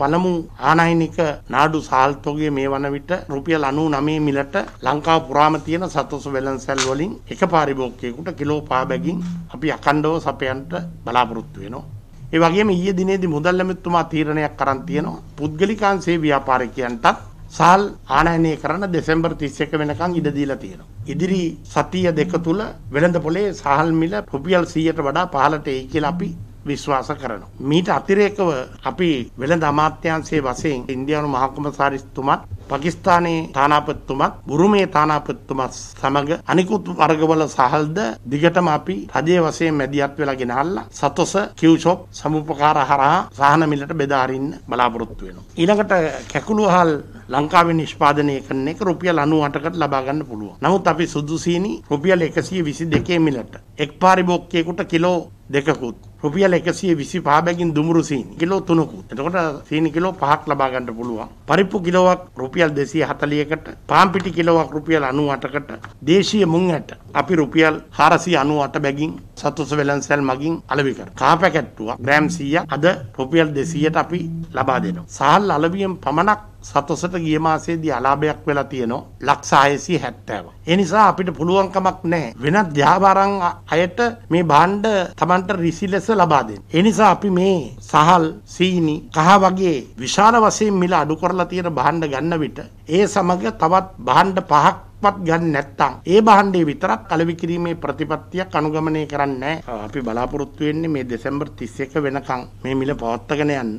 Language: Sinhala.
පළමු ආනයිනික නාඩු සාල්තෝගේ මේ වන විට රුපියල් 99 මිලට ලංකාව පුරාම තියෙන සතස් වෙළඳසැල් වලින් එක පාරිභෝගිකයෙකුට කිලෝ පාබැගින් අපි අඛණ්ඩව සපයන්ට බලාපොරොත්තු වෙනවා. ඒ වගේම ඊයේ දිනේදී මුදල් ඇමතිතුමා තීරණයක් අරන් තියෙනවා. පුද්ගලිකාංශයේ ව්‍යාපාරිකයන්ටත් සාල් ආනයනය කරන දෙසැම්බර් 31 වෙනකන් ඉඩ දීලා තියෙනවා. ඉදිරි සතිය දෙක තුල වෙළඳ පොලේ සාල් මිල රුපියල් 100ට වඩා පහළට එයි කියලා අපි විශ්වාස කරනවා. මීට අතිරේකව අපි වෙළඳ අමාත්‍යාංශයේ වශයෙන් ඉන්දියානු මහකොමසාරිස්තුමත් පකිස්ථානයේ තානාපතිතුමත් බුරුමේ තානාපතිතුමත් සමග අනිකුත් වර්ගවල සහල්ද දිගටම අපි රජයේ වශයෙන් මැදිහත් වෙලා ගෙනහල්ලා සතොස කිව්ෂොප් සමුපකාර හරහා සහන මිලට බෙදා අරින්න බලාපොරොත්තු වෙනවා. ඊළඟට කැකුළුහල් ලංකාවේ නිෂ්පාදනය කරන එක රුපියල් 98කට ලබා ගන්න පුළුවන්. නමුත් අපි සුදුසීනි රුපියල් 122 මිලට එක් පාරිභෝගිකයෙකුට කිලෝ දෙකකුත් රුපියල් 125 බැගින් දුමුරු සීනි කිලෝ 3කුත්. එතකොට සීනි කිලෝ 5ක් ලබා ගන්න පුළුවන්. පරිප්පු කිලෝවක් රුපියල් 240කට, පාන් පිටි කිලෝවක් රුපියල් 98කට, දේශීය මුං ඇට අපි රුපියල් 498 බැගින් සතුටු වෙලන්සල් මගින් අලෙවි කර. කහ පැකට්ටුවක් ග්‍රෑම් 100ක් අද රුපියල් 200ට අපි ලබා දෙනවා. සහල් අලවියෙන් පමණක් සතොසට ගිය මාසේදී අලාභයක් වෙලා තියෙනවා ලක්ෂ 670ක්. ඒ නිසා අපිට පුළුවන් කමක් නැහැ වෙනත් ව්‍යාපාරං අයට මේ භාණ්ඩ Tamanට රිසි ලෙස ලබා දෙන්න. ඒ නිසා අපි මේ සහල්, සීනි, කහ වගේ විශාල වශයෙන් මිල අඩු කරලා තියෙන භාණ්ඩ ගන්න විට ඒ සමග තවත් භාණ්ඩ පහක් එකක්වත් ගන්න නැත්තම් ඒ භාණ්ඩේ විතරක් කලවි කිරීමේ ප්‍රතිපත්තියක් අනුගමනය කරන්නේ අපි බලාපොරොත්තු වෙන්නේ මේ දෙසැම්බර් 31 වෙනකන් මේ මිල පවත්වාගෙන යන්න.